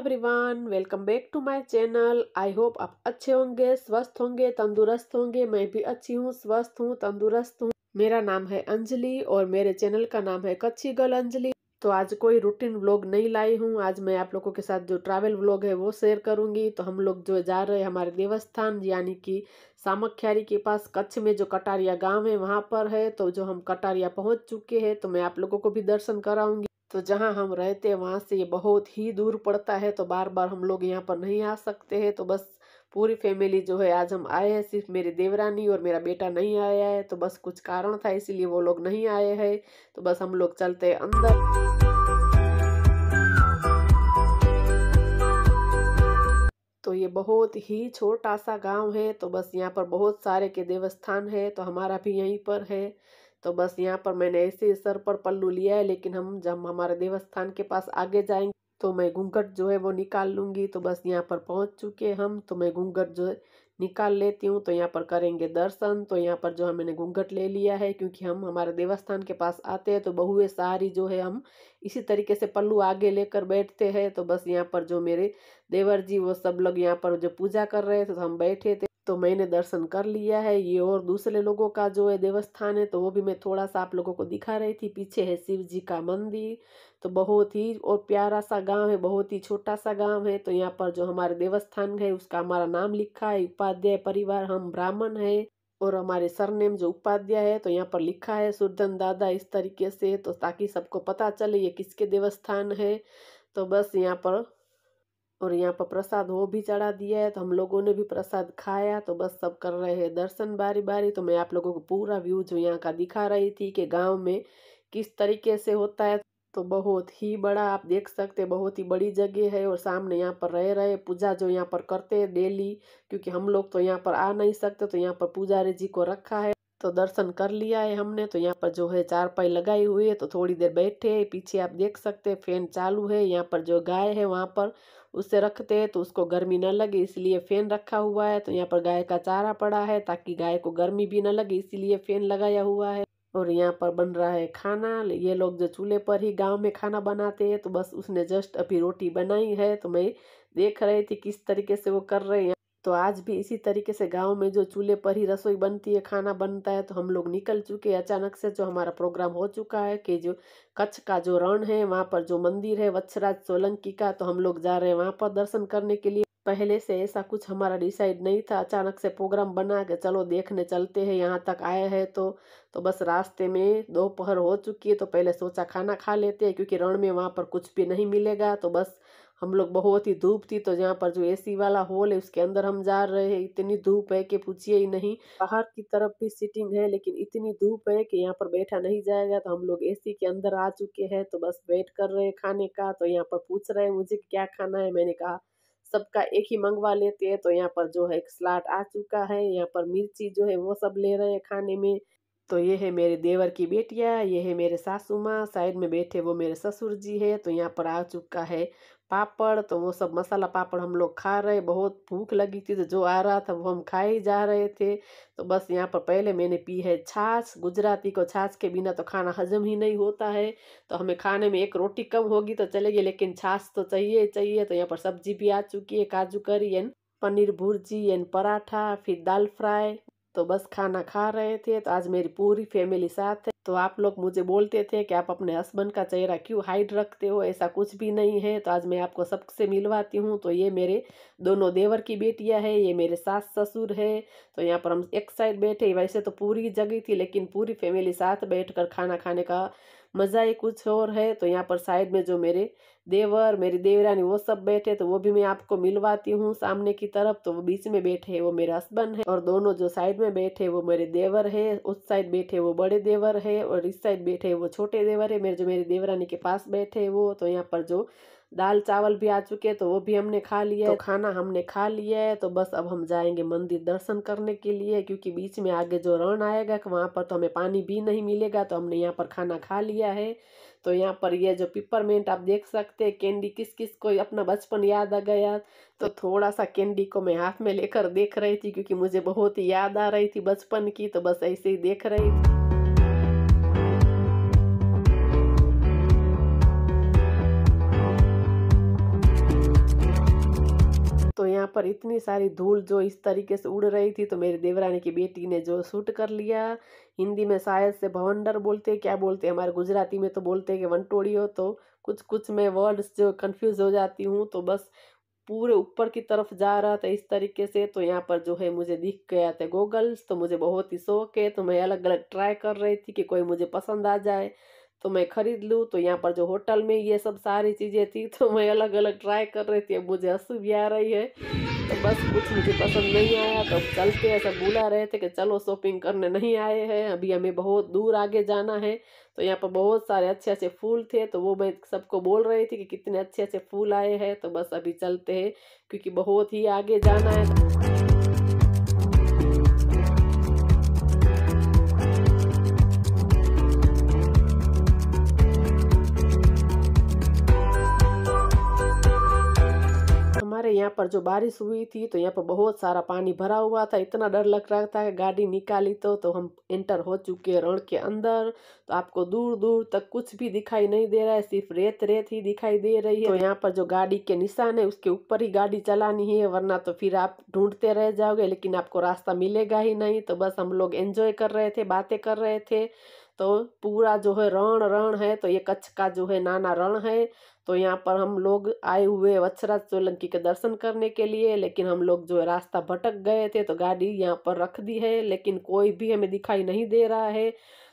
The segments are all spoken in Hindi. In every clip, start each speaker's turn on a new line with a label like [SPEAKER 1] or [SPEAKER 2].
[SPEAKER 1] Everyone welcome back to my channel I hope आप अच्छे होंगे स्वस्थ होंगे तंदुरुस्त होंगे मैं भी अच्छी हूँ स्वस्थ हूँ तंदुरुस्त हूँ मेरा नाम है अंजलि और मेरे चैनल का नाम है कच्ची गर्ल अंजलि तो आज कोई रूटीन व्लॉग नहीं लाई हूँ आज मैं आप लोगों के साथ जो ट्रैवल व्लॉग है वो शेयर करूँगी तो हम लोग जो जा रहे हैं हमारे देवस्थान यानी कि सामख्यारी के पास कच्छ में जो कटारिया गांव है वहाँ पर है तो जो हम कटारिया पहुँच चुके हैं तो मैं आप लोगों को भी दर्शन कराऊंगी तो जहाँ हम रहते हैं वहाँ से ये बहुत ही दूर पड़ता है तो बार बार हम लोग यहाँ पर नहीं आ सकते हैं तो बस पूरी फैमिली जो है आज हम आए हैं सिर्फ मेरी देवरानी और मेरा बेटा नहीं आया है तो बस कुछ कारण था इसीलिए वो लोग नहीं आए हैं तो बस हम लोग चलते हैं अंदर तो ये बहुत ही छोटा सा गांव है तो बस यहाँ पर बहुत सारे के देवस्थान है तो हमारा भी यहीं पर है तो बस यहाँ पर मैंने ऐसे सर पर पल्लू लिया है लेकिन हम जब हमारे देवस्थान के पास आगे जाएंगे तो मैं घूंघट जो है वो निकाल लूँगी तो बस यहाँ पर पहुँच चुके हम तो मैं घूंघट जो निकाल लेती हूँ तो यहाँ पर करेंगे दर्शन तो यहाँ पर जो है मैंने घूंघट ले लिया है क्योंकि हम हमारे देवस्थान के पास आते हैं तो बहुए सारी जो है हम इसी तरीके से पल्लू आगे लेकर बैठते हैं तो बस यहाँ पर जो मेरे देवर जी वो सब लोग यहाँ पर जो पूजा कर रहे थे तो हम बैठे थे तो मैंने दर्शन कर लिया है ये और दूसरे लोगों का जो है देवस्थान है तो वो भी मैं थोड़ा सा आप लोगों को दिखा रही थी पीछे है शिव जी का मंदिर तो बहुत ही और प्यारा सा गांव है बहुत ही छोटा सा गांव है तो यहाँ पर जो हमारे देवस्थान है उसका हमारा नाम लिखा है उपाध्याय परिवार हम ब्राह्मण है और हमारे सरनेम जो उपाध्याय है तो यहाँ पर लिखा है सुरधन दादा इस तरीके से तो ताकि सबको पता चले ये किसके देवस्थान है तो बस यहाँ पर और यहाँ पर प्रसाद वो भी चढ़ा दिया है तो हम लोगों ने भी प्रसाद खाया तो बस सब कर रहे हैं दर्शन बारी बारी तो मैं आप लोगों को पूरा व्यू जो यहाँ का दिखा रही थी कि गांव में किस तरीके से होता है तो बहुत ही बड़ा आप देख सकते बहुत ही बड़ी जगह है और सामने यहाँ पर रह रहे पूजा जो यहाँ पर करते हैं डेली क्योंकि हम लोग तो यहाँ पर आ नहीं सकते तो यहाँ पर पुजारी जी को रखा है तो दर्शन कर लिया है हमने तो यहाँ पर जो है चार पाई लगाई हुई है तो थोड़ी देर बैठे पीछे आप देख सकते हैं फैन चालू है यहाँ पर जो गाय है वहाँ पर उससे रखते तो उसको गर्मी ना लगे इसलिए फ़ैन रखा हुआ है तो यहाँ पर गाय का चारा पड़ा है ताकि गाय को गर्मी भी ना लगे इसीलिए फ़ैन लगाया हुआ है और यहाँ पर बन रहा है खाना ये लोग जो चूल्हे पर ही गांव में खाना बनाते हैं तो बस उसने जस्ट अभी रोटी बनाई है तो मैं देख रही थी किस तरीके से वो कर रहे हैं तो आज भी इसी तरीके से गांव में जो चूल्हे पर ही रसोई बनती है खाना बनता है तो हम लोग निकल चुके हैं अचानक से जो हमारा प्रोग्राम हो चुका है कि जो कच्छ का जो रण है वहाँ पर जो मंदिर है वत्सराज सोलंकी का तो हम लोग जा रहे हैं वहाँ पर दर्शन करने के लिए पहले से ऐसा कुछ हमारा डिसाइड नहीं था अचानक से प्रोग्राम बना के चलो देखने चलते हैं यहाँ तक आए हैं तो तो बस रास्ते में दोपहर हो चुकी है तो पहले सोचा खाना खा लेते हैं क्योंकि रण में वहाँ पर कुछ भी नहीं मिलेगा तो बस हम लोग बहुत ही धूप थी तो यहाँ पर जो एसी वाला हॉल है उसके अंदर हम जा रहे हैं इतनी धूप है कि पूछिए ही नहीं बाहर की तरफ भी सीटिंग है लेकिन इतनी धूप है कि यहाँ पर बैठा नहीं जाएगा तो हम लोग एसी के अंदर आ चुके हैं तो बस वेट कर रहे हैं खाने का तो यहाँ पर पूछ रहे हैं मुझे क्या खाना है मैंने कहा सबका एक ही मंगवा लेते हैं तो यहाँ पर जो है एक स्लाट आ चुका है यहाँ पर मिर्ची जो है वो सब ले रहे हैं खाने में तो ये है मेरे देवर की बेटिया ये है मेरे सासू माँ साइड में बैठे वो मेरे ससुर जी है तो यहाँ पर आ चुका है पापड़ तो वो सब मसाला पापड़ हम लोग खा रहे बहुत भूख लगी थी तो जो आ रहा था वो हम खा ही जा रहे थे तो बस यहाँ पर पहले मैंने पी है छाछ गुजराती को छाछ के बिना तो खाना हजम ही नहीं होता है तो हमें खाने में एक रोटी कम होगी तो चलेगी लेकिन छाछ तो चाहिए चाहिए तो यहाँ पर सब्जी भी आ चुकी है काजू curry n paneer bhurji n paratha फिर दाल फ्राई तो बस खाना खा रहे थे तो आज मेरी पूरी फैमिली साथ है तो आप लोग मुझे बोलते थे कि आप अपने हस्बैंड का चेहरा क्यों हाइड रखते हो ऐसा कुछ भी नहीं है तो आज मैं आपको सबसे मिलवाती हूँ तो ये मेरे दोनों देवर की बेटियाँ है ये मेरे सास ससुर है तो यहाँ पर हम एक साइड बैठे वैसे तो पूरी जगह थी लेकिन पूरी फैमिली साथ बैठ कर खाना खाने का मज़ा ही कुछ और है तो यहाँ पर साइड में जो मेरे देवर मेरी देवरानी वो सब बैठे तो वो भी मैं आपको मिलवाती हूँ सामने की तरफ तो वो बीच में बैठे है वो मेरे हस्बैंड है और दोनों जो साइड में बैठे वो मेरे देवर है उस साइड बैठे वो बड़े देवर है और इस साइड बैठे वो छोटे देवर है मेरे जो मेरी देवरानी के पास बैठे वो तो यहाँ पर जो दाल चावल भी आ चुके हैं तो वो भी हमने खा लिया तो है तो खाना हमने खा लिया है तो बस अब हम जाएंगे मंदिर दर्शन करने के लिए क्योंकि बीच में आगे जो रण आएगा वहाँ पर तो हमें पानी भी नहीं मिलेगा तो हमने यहाँ पर खाना खा लिया है तो यहाँ पर ये जो पिपरमेंट आप देख सकते हैं कैंडी किस किस को अपना बचपन याद आ गया तो थोड़ा सा कैंडी को मैं हाथ में लेकर देख रही थी क्योंकि मुझे बहुत ही याद आ रही थी बचपन की तो बस ऐसे ही देख रही थी दोस्तों यहाँ पर इतनी सारी धूल जो इस तरीके से उड़ रही थी तो मेरी देवरानी की बेटी ने जो शूट कर लिया हिंदी में शायद से भवंडर बोलते क्या बोलते हमारे गुजराती में तो बोलते कि वनटोड़ी हो तो कुछ कुछ मैं वर्ड्स जो कंफ्यूज हो जाती हूँ तो बस पूरे ऊपर की तरफ जा रहा था इस तरीके से तो यहाँ पर जो है मुझे दिख गया था गूगल्स तो मुझे बहुत ही शौक है तो मैं अलग अलग ट्राई कर रही थी कि कोई मुझे पसंद आ जाए तो मैं ख़रीद लूँ तो यहाँ पर जो होटल में ये सब सारी चीज़ें थी तो मैं अलग अलग ट्राई कर रही थी अब मुझे हंसू भी आ रही है तो बस कुछ मुझे पसंद नहीं आया तो चलते ऐसा बुला रहे थे कि चलो शॉपिंग करने नहीं आए हैं अभी हमें बहुत दूर आगे जाना है तो यहाँ पर बहुत सारे अच्छे अच्छे फूल थे तो वो मैं सबको बोल रही थी कि कितने अच्छे अच्छे फूल आए हैं तो बस अभी चलते हैं क्योंकि बहुत ही आगे जाना है पर जो बारिश हुई थी तो यहाँ पर बहुत सारा पानी भरा हुआ था इतना डर लग रहा था कि गाड़ी निकाली तो तो हम एंटर हो चुके हैं रण के अंदर तो आपको दूर दूर तक कुछ भी दिखाई नहीं दे रहा है सिर्फ रेत रेत ही दिखाई दे रही है तो यहाँ पर जो गाड़ी के निशान है उसके ऊपर ही गाड़ी चलानी है वरना तो फिर आप ढूंढते रह जाओगे लेकिन आपको रास्ता मिलेगा ही नहीं तो बस हम लोग एंजॉय कर रहे थे बातें कर रहे थे तो पूरा जो है रण रण है तो ये कच्छ का जो है नाना रण है तो यहाँ पर हम लोग आए हुए वत्सराज सोलंकी के दर्शन करने के लिए लेकिन हम लोग जो है रास्ता भटक गए थे तो गाड़ी यहाँ पर रख दी है लेकिन कोई भी हमें दिखाई नहीं दे रहा है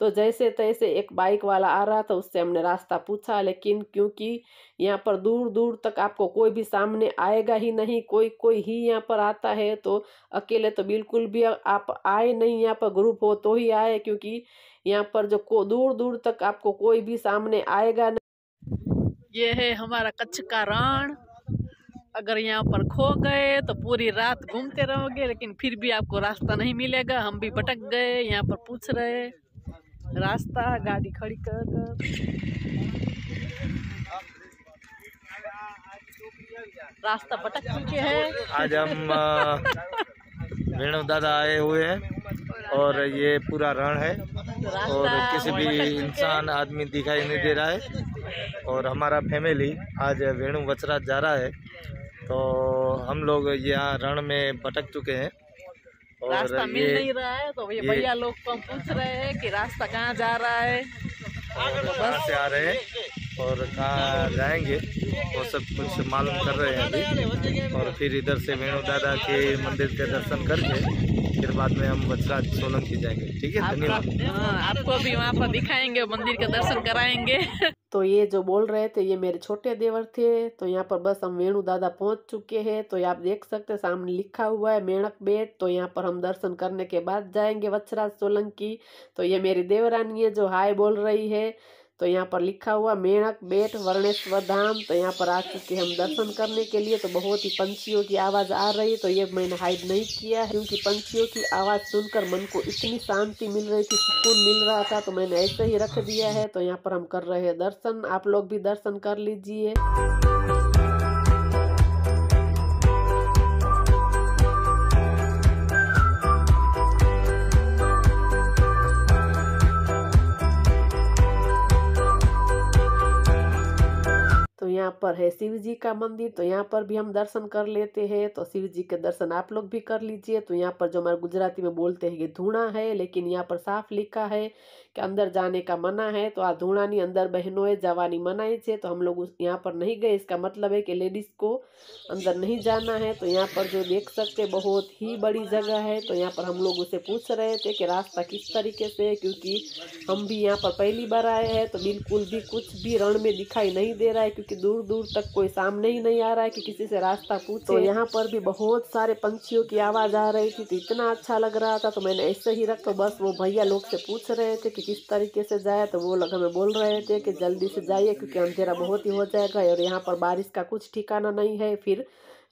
[SPEAKER 1] तो जैसे तैसे एक बाइक वाला आ रहा था उससे हमने रास्ता पूछा लेकिन क्योंकि यहाँ पर दूर दूर तक आपको कोई भी सामने आएगा ही नहीं कोई कोई ही यहाँ पर आता है तो अकेले तो बिल्कुल भी आप आए नहीं यहाँ पर ग्रुप हो तो ही आए क्योंकि यहाँ पर जो को दूर दूर तक आपको कोई भी सामने आएगा नहीं ये है हमारा कच्छ का रण अगर यहाँ पर खो गए तो पूरी रात घूमते रहोगे लेकिन फिर भी आपको रास्ता नहीं मिलेगा हम भी भटक गए यहाँ पर पूछ रहे रास्ता गाड़ी खड़ी कर कर रास्ता भटक चुके हैं आज हम वेणु दादा आए हुए हैं और ये पूरा रण है और किसी भी इंसान आदमी दिखाई नहीं दे रहा है और हमारा फैमिली आज वेणु बचरा जा रहा है तो हम लोग यहाँ रण में भटक चुके हैं रास्ता मिल नहीं रहा है तो ये भैया लोग को तो हम पूछ रहे हैं कि रास्ता कहाँ जा रहा है बस से आ रहे हैं और कहाँ जाएंगे वो सब कुछ मालूम कर रहे हैं अभी और फिर इधर से वेणु दादा के मंदिर के दर्शन करके फिर बाद में हम बछड़ा सोनम की जाएंगे ठीक है धन्यवाद हाँ, आपको भी वहाँ पर दिखाएंगे मंदिर का दर्शन कराएंगे तो ये जो बोल रहे थे ये मेरे छोटे देवर थे तो यहाँ पर बस हम वेणु दादा पहुँच चुके हैं तो आप देख सकते हैं सामने लिखा हुआ है मेणक बेट तो यहाँ पर हम दर्शन करने के बाद जाएंगे वच्छराज सोलंकी तो ये मेरी देवरानी है जो हाय बोल रही है तो यहाँ पर लिखा हुआ मेढक बेट वर्णेश्वर धाम तो यहाँ पर आ चुके हम दर्शन करने के लिए तो बहुत ही पंछियों की आवाज़ आ रही है तो ये मैंने हाइड नहीं किया है क्योंकि पंछियों की आवाज़ सुनकर मन को इतनी शांति मिल रही थी सुकून मिल रहा था तो मैंने ऐसे ही रख दिया है तो यहाँ पर हम कर रहे हैं दर्शन आप लोग भी दर्शन कर लीजिए तो यहाँ पर है शिव जी का मंदिर तो यहाँ पर भी हम दर्शन कर लेते हैं तो शिव जी के दर्शन आप लोग भी कर लीजिए तो यहाँ पर जो हमारे गुजराती में बोलते हैं ये धूणा है लेकिन यहाँ पर साफ लिखा है कि अंदर जाने का मना है तो आ नहीं अंदर बहनों जवानी मनाई है तो हम लोग यहाँ पर नहीं गए इसका मतलब है कि लेडीज़ को अंदर नहीं जाना है तो यहाँ पर जो देख सकते बहुत ही बड़ी जगह है तो यहाँ पर हम लोग उसे पूछ रहे थे कि रास्ता किस तरीके से है क्योंकि हम भी यहाँ पर पहली बार आए हैं तो बिल्कुल भी कुछ भी रण में दिखाई नहीं दे रहा है क्योंकि दूर दूर तक कोई सामने ही नहीं आ रहा है कि किसी से रास्ता पूछे तो यहाँ पर भी बहुत सारे पंछियों की आवाज आ रही थी तो इतना अच्छा लग रहा था तो मैंने ऐसे ही रख तो बस वो भैया लोग से पूछ रहे थे कि किस तरीके से जाए तो वो लोग हमें बोल रहे थे कि जल्दी से जाइए क्योंकि अंधेरा बहुत ही हो जाएगा और यहाँ पर बारिश का कुछ ठिकाना नहीं है फिर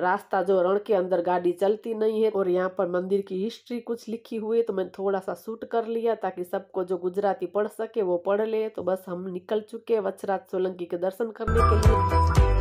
[SPEAKER 1] रास्ता जो रण के अंदर गाड़ी चलती नहीं है और यहाँ पर मंदिर की हिस्ट्री कुछ लिखी हुई है तो मैंने थोड़ा सा शूट कर लिया ताकि सबको जो गुजराती पढ़ सके वो पढ़ ले तो बस हम निकल चुके हैं वत्सराज सोलंकी के दर्शन करने के लिए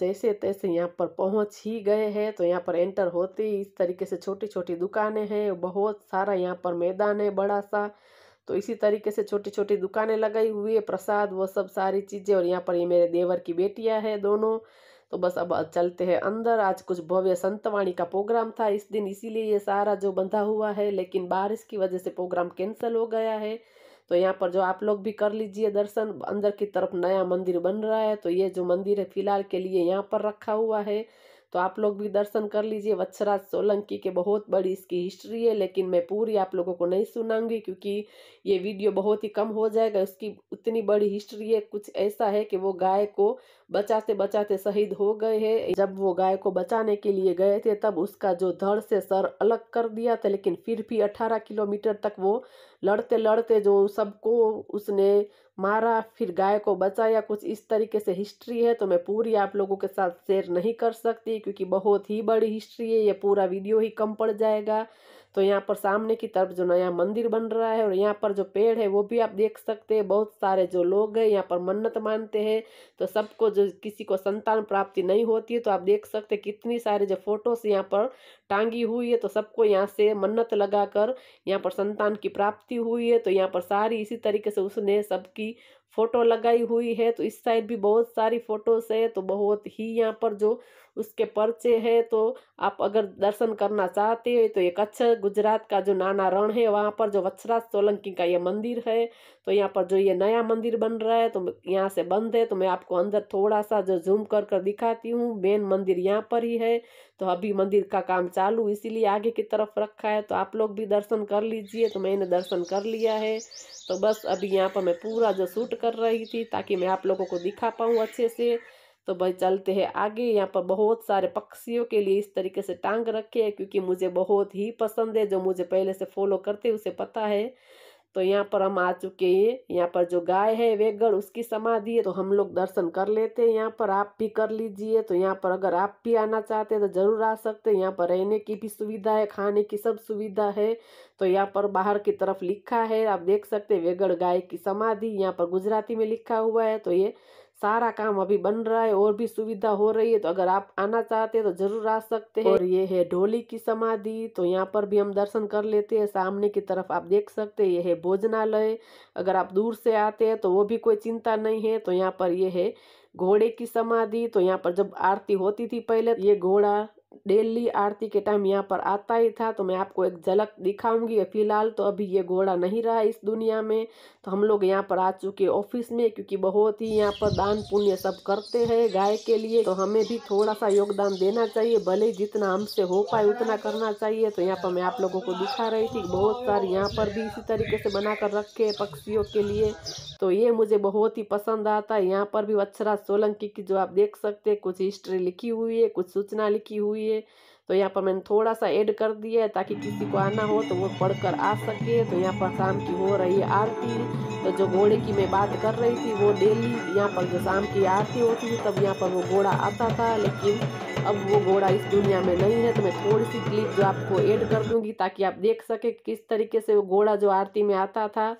[SPEAKER 1] जैसे तैसे यहाँ पर पहुँच ही गए हैं तो यहाँ पर एंटर होते ही इस तरीके से छोटी छोटी दुकानें हैं बहुत सारा यहाँ पर मैदान है बड़ा सा तो इसी तरीके से छोटी छोटी दुकानें लगाई हुई है प्रसाद वो सब सारी चीज़ें और यहाँ पर ये मेरे देवर की बेटियाँ हैं दोनों तो बस अब चलते हैं अंदर आज कुछ भव्य संतवाणी का प्रोग्राम था इस दिन इसीलिए ये सारा जो बंधा हुआ है लेकिन बारिश की वजह से प्रोग्राम कैंसिल हो गया है तो यहाँ पर जो आप लोग भी कर लीजिए दर्शन अंदर की तरफ नया मंदिर बन रहा है तो ये जो मंदिर है फिलहाल के लिए यहाँ पर रखा हुआ है तो आप लोग भी दर्शन कर लीजिए वत्सराज सोलंकी के बहुत बड़ी इसकी हिस्ट्री है लेकिन मैं पूरी आप लोगों को नहीं सुनाऊंगी क्योंकि ये वीडियो बहुत ही कम हो जाएगा उसकी उतनी बड़ी हिस्ट्री है कुछ ऐसा है कि वो गाय को बचाते बचाते शहीद हो गए हैं जब वो गाय को बचाने के लिए गए थे तब उसका जो धड़ से सर अलग कर दिया था लेकिन फिर भी अट्ठारह किलोमीटर तक वो लड़ते लड़ते जो सबको उसने मारा फिर गाय को बचाया कुछ इस तरीके से हिस्ट्री है तो मैं पूरी आप लोगों के साथ शेयर नहीं कर सकती क्योंकि बहुत ही बड़ी हिस्ट्री है ये पूरा वीडियो ही कम पड़ जाएगा तो यहाँ पर सामने की तरफ जो नया मंदिर बन रहा है और यहाँ पर जो पेड़ है वो भी आप देख सकते हैं बहुत सारे जो लोग हैं यहाँ पर मन्नत मानते हैं तो सबको जो किसी को संतान प्राप्ति नहीं होती है तो आप देख सकते कितनी सारे जो फोटोस यहाँ पर टांगी हुई है तो सबको यहाँ से मन्नत लगा यहाँ पर संतान की प्राप्ति हुई है तो यहाँ पर सारी इसी तरीके से उसने सबकी फ़ोटो लगाई हुई है तो इस साइड भी बहुत सारी फ़ोटोज़ है तो बहुत ही यहाँ पर जो उसके पर्चे हैं तो आप अगर दर्शन करना चाहते हैं तो एक अच्छा गुजरात का जो नाना रण है वहाँ पर जो वत्सराज सोलंकी का ये मंदिर है तो यहाँ पर जो ये नया मंदिर बन रहा है तो यहाँ से बंद है तो मैं आपको अंदर थोड़ा सा जो जूम कर कर दिखाती हूँ मेन मंदिर यहाँ पर ही है तो अभी मंदिर का काम चालू इसीलिए आगे की तरफ रखा है तो आप लोग भी दर्शन कर लीजिए तो मैंने दर्शन कर लिया है तो बस अभी यहाँ पर मैं पूरा जो सूट कर रही थी ताकि मैं आप लोगों को दिखा पाऊँ अच्छे से तो भाई चलते हैं आगे यहाँ पर बहुत सारे पक्षियों के लिए इस तरीके से टांग रखे हैं क्योंकि मुझे बहुत ही पसंद है जो मुझे पहले से फॉलो करते उसे पता है तो यहाँ पर हम आ चुके हैं यहाँ पर जो गाय है वेगड़ उसकी समाधि है तो हम लोग दर्शन कर लेते हैं यहाँ पर आप भी कर लीजिए तो यहाँ पर अगर आप भी आना चाहते हैं तो ज़रूर आ सकते हैं यहाँ पर रहने की भी सुविधा है खाने की सब सुविधा है तो यहाँ पर बाहर की तरफ लिखा है आप देख सकते हैं वेगड़ गाय की समाधि यहाँ पर गुजराती में लिखा हुआ है तो ये सारा काम अभी बन रहा है और भी सुविधा हो रही है तो अगर आप आना चाहते हैं तो जरूर आ सकते हैं और ये है ढोली की समाधि तो यहाँ पर भी हम दर्शन कर लेते हैं सामने की तरफ आप देख सकते हैं ये है भोजनालय अगर आप दूर से आते हैं तो वो भी कोई चिंता नहीं है तो यहाँ पर ये है घोड़े की समाधि तो यहाँ पर जब आरती होती थी पहले ये घोड़ा डेली आरती के टाइम यहाँ पर आता ही था तो मैं आपको एक झलक दिखाऊंगी फ़िलहाल तो अभी ये घोड़ा नहीं रहा इस दुनिया में तो हम लोग यहाँ पर आ चुके ऑफिस में क्योंकि बहुत ही यहाँ पर दान पुण्य सब करते हैं गाय के लिए तो हमें भी थोड़ा सा योगदान देना चाहिए भले जितना हमसे हो पाए उतना करना चाहिए तो यहाँ पर मैं आप लोगों को दिखा रही थी बहुत सारे यहाँ पर भी इसी तरीके से बना कर रखे पक्षियों के लिए तो ये मुझे बहुत ही पसंद आता है यहाँ पर भी अक्षरा सोलंकी की जो आप देख सकते हैं कुछ हिस्ट्री लिखी हुई है कुछ सूचना लिखी हुई है लिए तो यहाँ पर मैंने थोड़ा सा ऐड कर दिया है ताकि किसी को आना हो तो वो पढ़कर आ सके तो यहाँ पर शाम की हो रही है आरती तो जो घोड़े की मैं बात कर रही थी वो डेली यहाँ पर जो शाम की आरती होती थी तब यहाँ पर वो घोड़ा आता था लेकिन अब वो घोड़ा इस दुनिया में नहीं है तो मैं थोड़ी सी क्लिप जो आपको ऐड कर दूंगी ताकि आप देख सके किस तरीके से वो घोड़ा जो आरती में आता था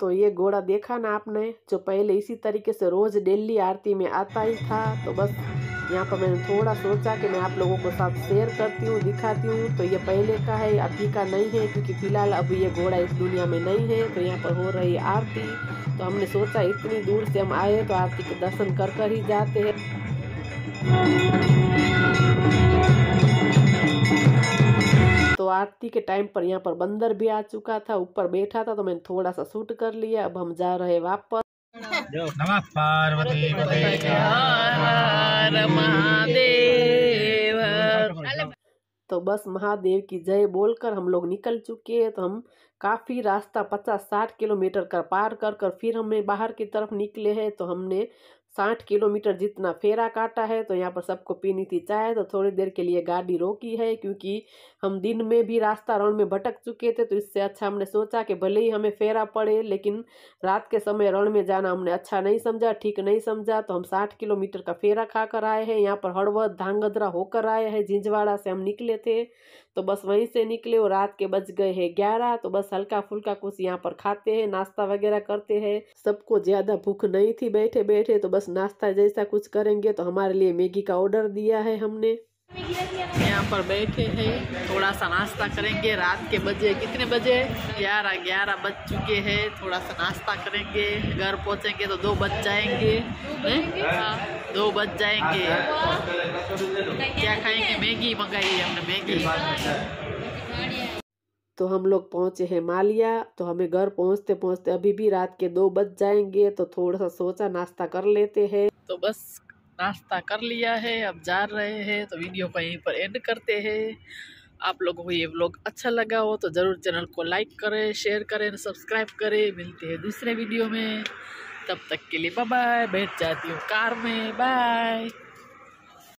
[SPEAKER 1] तो ये घोड़ा देखा ना आपने जो पहले इसी तरीके से रोज मुझे डेली आरती में आता ही था तो बस यहाँ पर मैंने थोड़ा सोचा कि मैं आप लोगों को साथ शेयर करती हूँ दिखाती हूँ तो ये पहले का है अभी का नहीं है क्योंकि फ़िलहाल अभी ये घोड़ा इस दुनिया में नहीं है तो यहाँ पर हो रही आरती तो हमने सोचा इतनी दूर से हम आए तो आरती के दर्शन कर कर ही जाते हैं तो आरती के टाइम पर यहाँ पर बंदर भी आ चुका था ऊपर बैठा था तो मैंने थोड़ा सा शूट कर लिया अब हम जा रहे वापस हाँ। नमः पार्वती महादेव तो बस महादेव की जय बोलकर हम लोग निकल चुके हैं तो हम काफ़ी रास्ता पचास साठ किलोमीटर का पार कर कर फिर हमें बाहर की तरफ निकले हैं तो हमने साठ किलोमीटर जितना फेरा काटा है तो यहाँ पर सबको पीनी थी चाय तो थोड़ी देर के लिए गाड़ी रोकी है क्योंकि हम दिन में भी रास्ता रण में भटक चुके थे तो इससे अच्छा हमने सोचा कि भले ही हमें फेरा पड़े लेकिन रात के समय रण में जाना हमने अच्छा नहीं समझा ठीक नहीं समझा तो हम साठ किलोमीटर का फेरा खा कर आए हैं यहाँ पर हड़वद धांगधरा होकर आए हैं झिंझवाड़ा से हम निकले थे तो बस वहीं से निकले और रात के बज गए हैं ग्यारह तो बस हल्का फुल्का कुछ यहाँ पर खाते हैं नाश्ता वगैरह करते हैं सबको ज़्यादा भूख नहीं थी बैठे बैठे तो बस नाश्ता जैसा कुछ करेंगे तो हमारे लिए मैगी का ऑर्डर दिया है हमने यहाँ पर बैठे हैं थोड़ा सा नाश्ता करेंगे रात के बजे कितने बजे ग्यारह ग्यारह बज चुके हैं थोड़ा सा नाश्ता करेंगे घर पहुँचेंगे तो दो बज जाएंगे दो बज जाएंगे क्या खाएंगे मैगी मंगाई है हमने मैगी तो हम लोग पहुँचे हैं मालिया तो हमें घर पहुँचते पहुँचते अभी भी रात के दो बज जाएंगे तो थोड़ा सा सोचा नाश्ता कर लेते हैं तो बस नाश्ता कर लिया है अब जा रहे हैं तो वीडियो को यहीं पर एंड करते हैं आप लोगों को ये ब्लॉग अच्छा लगा हो तो ज़रूर चैनल को लाइक करें शेयर करें सब्सक्राइब करें मिलते हैं दूसरे वीडियो में तब तक के लिए बाय बैठ जाती हूँ कार में बाय